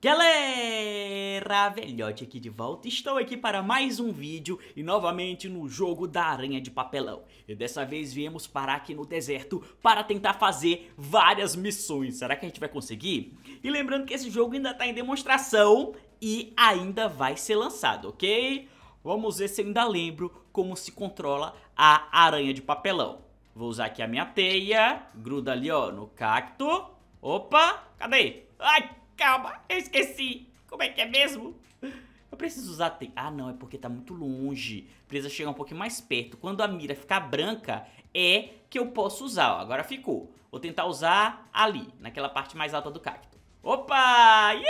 Galera, velhote aqui de volta, estou aqui para mais um vídeo e novamente no jogo da aranha de papelão E dessa vez viemos parar aqui no deserto para tentar fazer várias missões, será que a gente vai conseguir? E lembrando que esse jogo ainda está em demonstração e ainda vai ser lançado, ok? Vamos ver se eu ainda lembro como se controla a aranha de papelão Vou usar aqui a minha teia, gruda ali ó no cacto, opa, cadê? Ai! Calma, eu esqueci. Como é que é mesmo? Eu preciso usar... teia Ah, não, é porque tá muito longe. Precisa chegar um pouquinho mais perto. Quando a mira ficar branca, é que eu posso usar. Ó, agora ficou. Vou tentar usar ali, naquela parte mais alta do cacto. Opa! Iuhu!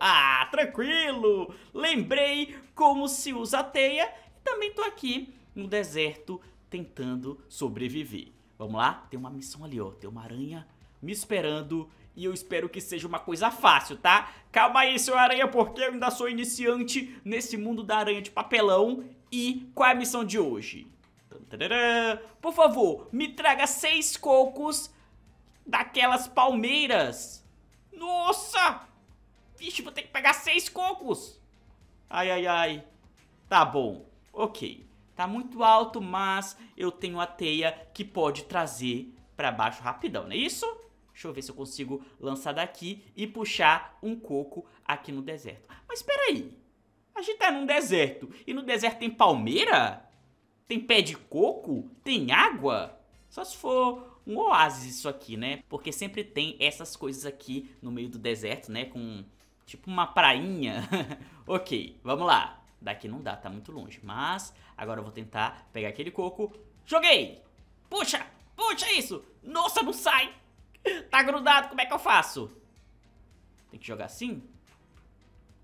Ah, tranquilo! Lembrei como se usa a teia. E também tô aqui no deserto tentando sobreviver. Vamos lá? Tem uma missão ali, ó. Tem uma aranha me esperando e eu espero que seja uma coisa fácil, tá? Calma aí, seu aranha, porque eu ainda sou iniciante nesse mundo da aranha de papelão. E qual é a missão de hoje? Por favor, me traga seis cocos daquelas palmeiras. Nossa! Vixe, vou ter que pegar seis cocos. Ai, ai, ai. Tá bom, ok. Tá muito alto, mas eu tenho a teia que pode trazer pra baixo rapidão, não é isso? Deixa eu ver se eu consigo lançar daqui e puxar um coco aqui no deserto. Mas espera aí. A gente tá num deserto. E no deserto tem palmeira? Tem pé de coco? Tem água? Só se for um oásis isso aqui, né? Porque sempre tem essas coisas aqui no meio do deserto, né? Com tipo uma prainha. ok, vamos lá. Daqui não dá, tá muito longe. Mas agora eu vou tentar pegar aquele coco. Joguei! Puxa! Puxa isso! Nossa, não sai! tá grudado, como é que eu faço? Tem que jogar assim?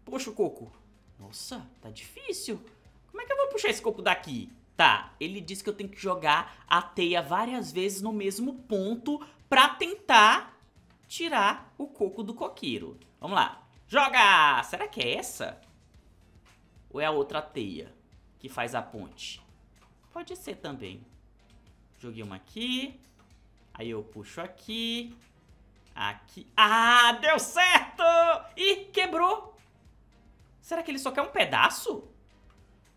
Puxa o coco. Nossa, tá difícil. Como é que eu vou puxar esse coco daqui? Tá, ele disse que eu tenho que jogar a teia várias vezes no mesmo ponto pra tentar tirar o coco do coqueiro. Vamos lá. Joga! Será que é essa? Ou é a outra teia que faz a ponte? Pode ser também. Joguei uma aqui. Aí eu puxo aqui. Aqui. Ah, deu certo! Ih, quebrou! Será que ele só quer um pedaço?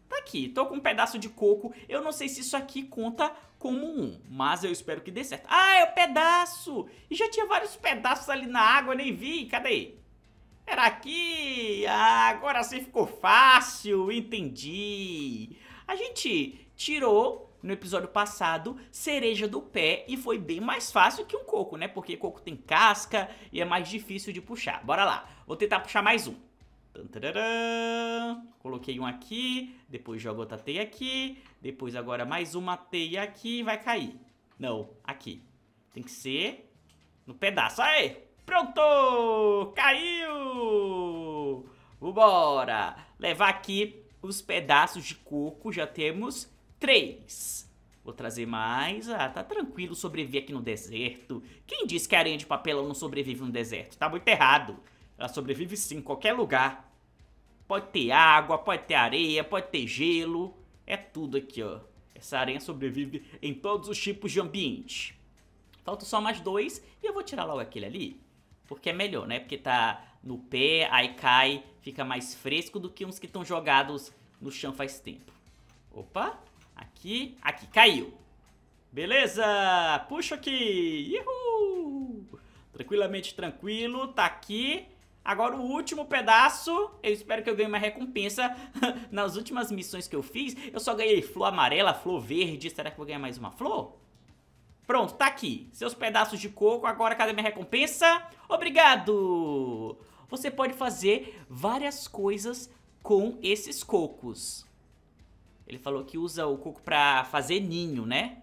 Tá aqui, tô com um pedaço de coco. Eu não sei se isso aqui conta como um, mas eu espero que dê certo. Ah, é o um pedaço! E já tinha vários pedaços ali na água, nem vi. Cadê? Era aqui! Ah, agora sim ficou fácil, entendi. A gente tirou no episódio passado, cereja do pé e foi bem mais fácil que um coco, né? Porque coco tem casca e é mais difícil de puxar. Bora lá, vou tentar puxar mais um. Coloquei um aqui, depois jogo outra teia aqui, depois agora mais uma teia aqui e vai cair. Não, aqui. Tem que ser no pedaço. Aê! Pronto! Caiu! Vambora! Levar aqui os pedaços de coco. Já temos 3. Vou trazer mais. Ah, tá tranquilo sobreviver aqui no deserto. Quem disse que a aranha de papelão não sobrevive no deserto? Tá muito errado. Ela sobrevive sim, em qualquer lugar. Pode ter água, pode ter areia, pode ter gelo. É tudo aqui, ó. Essa aranha sobrevive em todos os tipos de ambiente. falta só mais dois e eu vou tirar logo aquele ali. Porque é melhor, né? Porque tá no pé, aí cai, fica mais fresco do que uns que estão jogados no chão faz tempo. Opa! Aqui, aqui, caiu. Beleza, puxa aqui. Uhul. Tranquilamente tranquilo, tá aqui. Agora o último pedaço, eu espero que eu ganhe uma recompensa. Nas últimas missões que eu fiz, eu só ganhei flor amarela, flor verde. Será que eu vou ganhar mais uma flor? Pronto, tá aqui. Seus pedaços de coco, agora cadê minha recompensa? Obrigado! Você pode fazer várias coisas com esses cocos. Ele falou que usa o coco pra fazer ninho, né?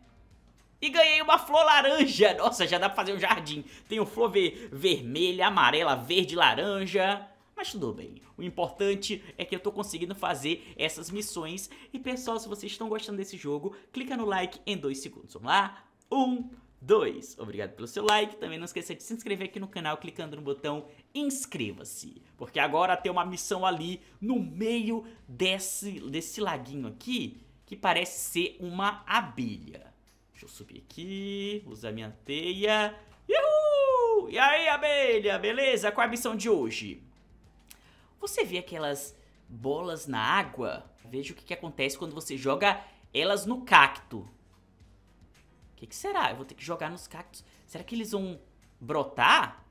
E ganhei uma flor laranja. Nossa, já dá pra fazer um jardim. Tem Tenho flor ver vermelha, amarela, verde, laranja. Mas tudo bem. O importante é que eu tô conseguindo fazer essas missões. E pessoal, se vocês estão gostando desse jogo, clica no like em dois segundos. Vamos lá? Um, 2. Obrigado pelo seu like. Também não esqueça de se inscrever aqui no canal clicando no botão inscreva-se. Porque agora tem uma missão ali no meio desse, desse laguinho aqui que parece ser uma abelha. Deixa eu subir aqui, usar minha teia. Uhul! E aí, abelha, beleza? Qual é a missão de hoje? Você vê aquelas bolas na água? Veja o que, que acontece quando você joga elas no cacto que, que será? Eu vou ter que jogar nos cactos. Será que eles vão brotar?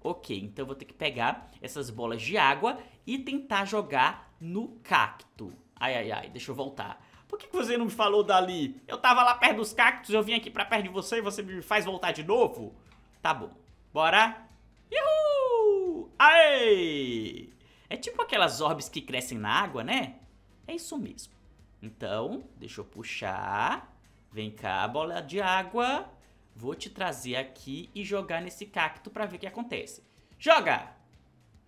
Ok, então eu vou ter que pegar essas bolas de água e tentar jogar no cacto. Ai, ai, ai, deixa eu voltar. Por que, você não me falou dali? Eu tava lá perto dos cactos, eu vim aqui pra perto de você e você me faz voltar de novo? Tá bom, bora? Yuhu! Aê! É tipo aquelas orbes que crescem na água, né? É isso mesmo. Então, deixa eu puxar. Vem cá, bola de água. Vou te trazer aqui e jogar nesse cacto pra ver o que acontece. Joga!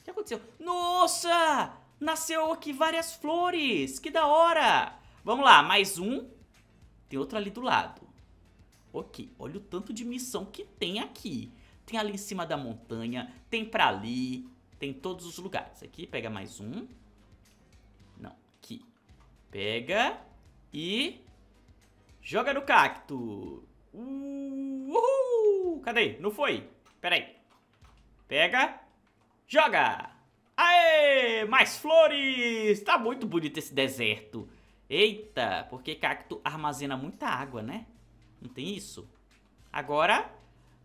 O que aconteceu? Nossa! Nasceu aqui várias flores! Que da hora! Vamos lá, mais um. Tem outro ali do lado. Ok, olha o tanto de missão que tem aqui. Tem ali em cima da montanha, tem pra ali, tem todos os lugares. Aqui, pega mais um. Não, aqui. Pega e Joga no cacto. Uh, uhul! Cadê? Não foi. Pera aí. Pega. Joga. Aê! Mais flores! Tá muito bonito esse deserto. Eita, porque cacto armazena muita água, né? Não tem isso? Agora,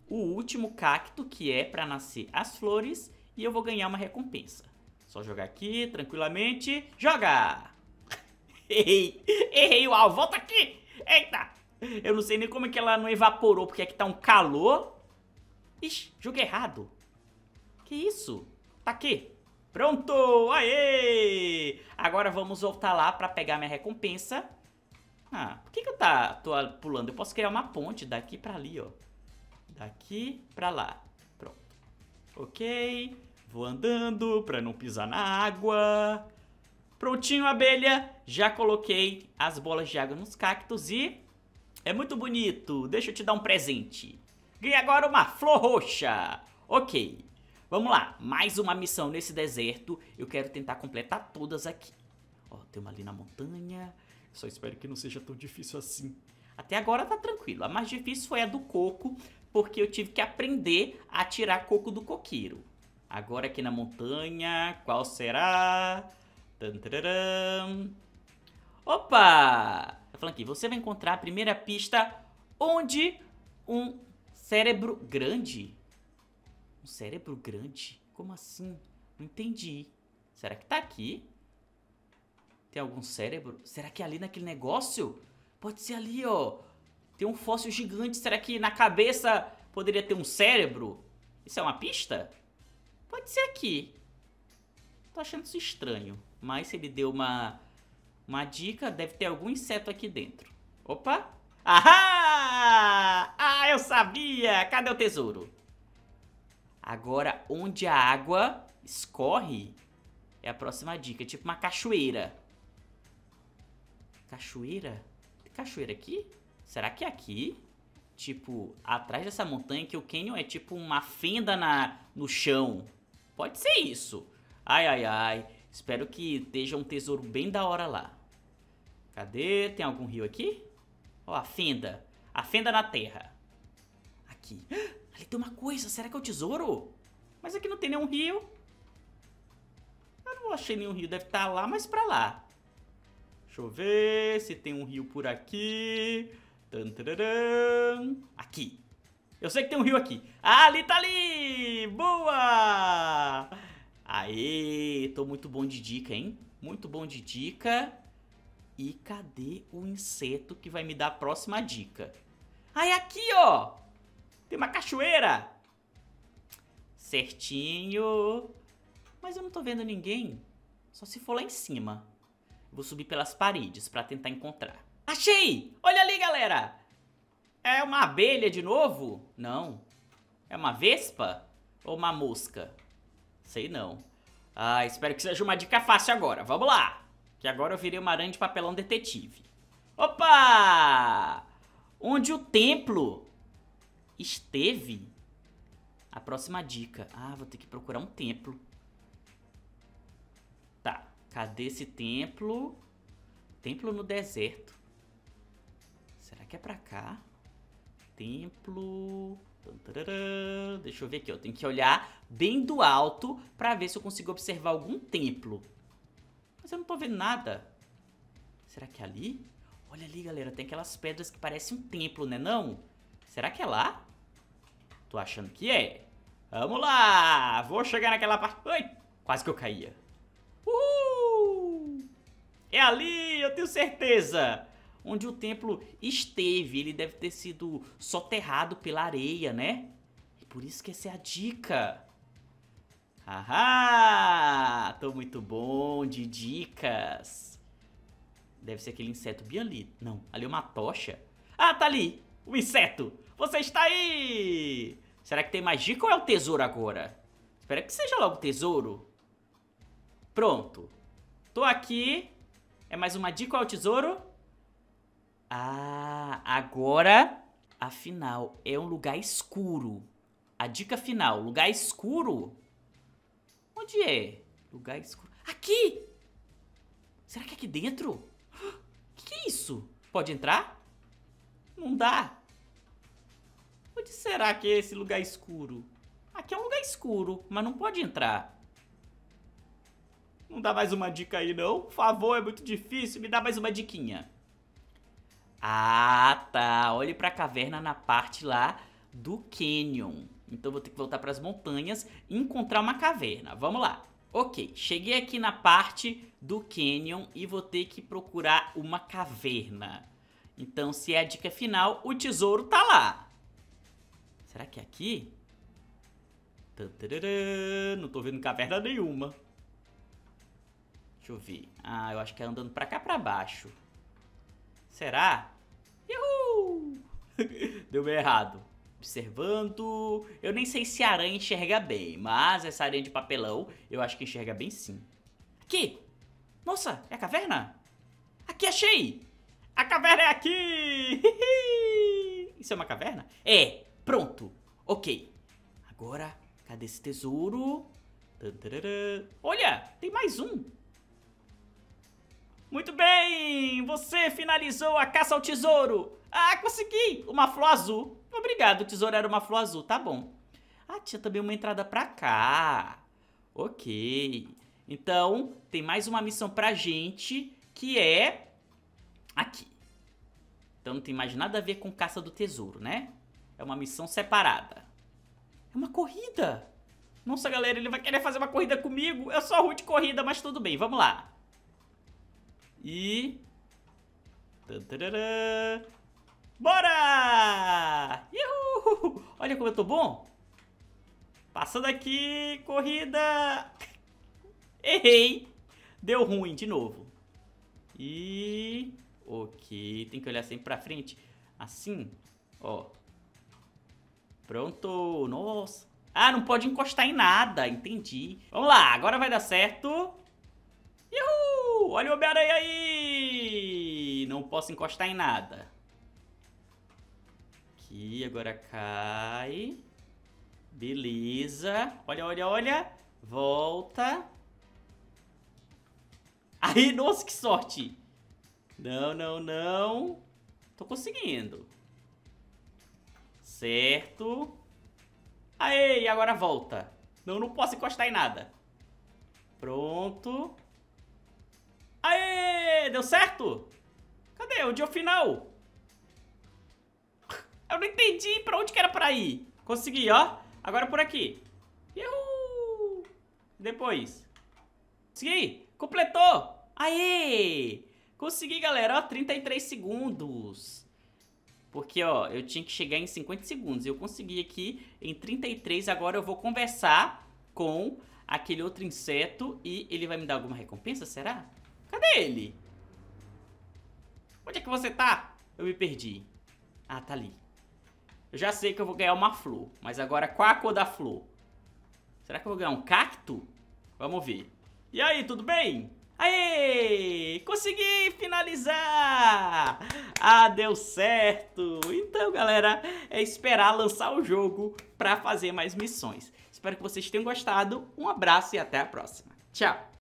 o último cacto, que é para nascer as flores, e eu vou ganhar uma recompensa. Só jogar aqui, tranquilamente. Joga! Errei! Errei o alvo! Volta aqui! Eita! Eu não sei nem como é que ela não evaporou, porque aqui tá um calor. Ixi, joguei errado. Que isso? Tá aqui. Pronto! Aê! Agora vamos voltar lá pra pegar minha recompensa. Ah, por que que eu tá, tô pulando? Eu posso criar uma ponte daqui pra ali, ó. Daqui pra lá. Pronto. Ok. Vou andando pra não pisar na água. Prontinho, abelha. Já coloquei as bolas de água nos cactos e... É muito bonito. Deixa eu te dar um presente. Ganhei agora uma flor roxa. Ok. Vamos lá. Mais uma missão nesse deserto. Eu quero tentar completar todas aqui. Ó, tem uma ali na montanha. Só espero que não seja tão difícil assim. Até agora tá tranquilo. A mais difícil foi a do coco, porque eu tive que aprender a tirar coco do coqueiro. Agora aqui na montanha, qual será? Opa! Tá falando aqui, você vai encontrar a primeira pista onde um cérebro grande. Um cérebro grande? Como assim? Não entendi. Será que tá aqui? Tem algum cérebro? Será que é ali naquele negócio? Pode ser ali, ó. Tem um fóssil gigante. Será que na cabeça poderia ter um cérebro? Isso é uma pista? Pode ser aqui. Tô achando isso estranho. Mas se ele deu uma, uma dica, deve ter algum inseto aqui dentro. Opa! Ahá! Ah, eu sabia! Cadê o tesouro? Agora, onde a água escorre é a próxima dica. tipo uma cachoeira. Cachoeira? Tem cachoeira aqui? Será que é aqui? Tipo, atrás dessa montanha que o canyon é tipo uma fenda na, no chão. Pode ser isso. Ai, ai, ai. Espero que esteja um tesouro bem da hora lá. Cadê? Tem algum rio aqui? Ó, oh, a fenda. A fenda na terra. Aqui. Ah, ali tem uma coisa. Será que é o tesouro? Mas aqui não tem nenhum rio. Eu não achei nenhum rio. Deve estar tá lá, mas pra lá. Deixa eu ver se tem um rio por aqui. Aqui. Eu sei que tem um rio aqui. Ah, ali tá ali! Boa! Aê, tô muito bom de dica, hein? Muito bom de dica. E cadê o inseto que vai me dar a próxima dica? Ai, aqui, ó! Tem uma cachoeira! Certinho. Mas eu não tô vendo ninguém. Só se for lá em cima. Vou subir pelas paredes pra tentar encontrar. Achei! Olha ali, galera! É uma abelha de novo? Não. É uma vespa? Ou uma mosca? Sei não. Ah, espero que seja uma dica fácil agora. Vamos lá. Que agora eu virei uma aranha de papelão detetive. Opa! Onde o templo esteve? A próxima dica. Ah, vou ter que procurar um templo. Tá. Cadê esse templo? Templo no deserto. Será que é pra cá? Templo... Deixa eu ver aqui, eu tenho que olhar bem do alto para ver se eu consigo observar algum templo. Mas eu não tô vendo nada. Será que é ali? Olha ali, galera, tem aquelas pedras que parecem um templo, né não? Será que é lá? Tô achando que é. Vamos lá! Vou chegar naquela parte... Ai, quase que eu caía. Uhul! É ali, eu tenho certeza! onde o templo esteve. Ele deve ter sido soterrado pela areia, né? E por isso que essa é a dica. Ahá! Tô muito bom de dicas. Deve ser aquele inseto bem ali. Não, ali é uma tocha. Ah, tá ali! O inseto! Você está aí! Será que tem mais dica ou é o tesouro agora? Espero que seja logo o tesouro. Pronto. Tô aqui. É mais uma dica é o tesouro? Ah, agora afinal é um lugar escuro. A dica final, lugar escuro? Onde é? Lugar escuro. Aqui! Será que é aqui dentro? O que, que é isso? Pode entrar? Não dá. Onde será que é esse lugar escuro? Aqui é um lugar escuro, mas não pode entrar. Não dá mais uma dica aí, não? Por favor, é muito difícil. Me dá mais uma diquinha. Ah, tá. Olhe para a caverna na parte lá do canyon. Então vou ter que voltar para as montanhas e encontrar uma caverna. Vamos lá. Ok, cheguei aqui na parte do canyon e vou ter que procurar uma caverna. Então, se é a dica final, o tesouro tá lá. Será que é aqui? Não tô vendo caverna nenhuma. Deixa eu ver. Ah, eu acho que é andando pra cá pra baixo. Será? Uhul! Deu bem errado. Observando. Eu nem sei se a aranha enxerga bem, mas essa aranha de papelão eu acho que enxerga bem sim. Aqui! Nossa, é a caverna? Aqui, achei! A caverna é aqui! Isso é uma caverna? É, pronto. Ok. Agora, cadê esse tesouro? Olha, tem mais um. Muito bem, você finalizou a caça ao tesouro. Ah, consegui! Uma flor azul. Obrigado, o tesouro era uma flor azul, tá bom. Ah, tinha também uma entrada pra cá. Ok. Então, tem mais uma missão pra gente, que é aqui. Então não tem mais nada a ver com caça do tesouro, né? É uma missão separada. É uma corrida! Nossa, galera, ele vai querer fazer uma corrida comigo? Eu sou ruim de corrida, mas tudo bem, vamos lá. E... Bora! Uhul! Olha como eu tô bom! Passando aqui, corrida! Errei! Deu ruim de novo. E... Ok, tem que olhar sempre pra frente. Assim, ó. Pronto, nossa. Ah, não pode encostar em nada, entendi. Vamos lá, agora vai dar certo. Olha o Homem-Aranha aí! Não posso encostar em nada. Aqui, agora cai. Beleza. Olha, olha, olha. Volta. Aí, nossa, que sorte! Não, não, não. Tô conseguindo. Certo. Aê, e agora volta. Não, não posso encostar em nada. Pronto. Aê! Deu certo? Cadê? É o dia final? Eu não entendi pra onde que era pra ir. Consegui, ó. Agora por aqui. Uhul! Depois. Consegui! Completou! Aê! Consegui, galera. Ó, 33 segundos. Porque, ó, eu tinha que chegar em 50 segundos. Eu consegui aqui em 33. Agora eu vou conversar com aquele outro inseto e ele vai me dar alguma recompensa, será? Cadê ele? Onde é que você tá? Eu me perdi. Ah, tá ali. Eu já sei que eu vou ganhar uma flor. Mas agora, qual a cor da flor? Será que eu vou ganhar um cacto? Vamos ver. E aí, tudo bem? Aê! Consegui finalizar! Ah, deu certo! Então, galera, é esperar lançar o jogo para fazer mais missões. Espero que vocês tenham gostado. Um abraço e até a próxima. Tchau!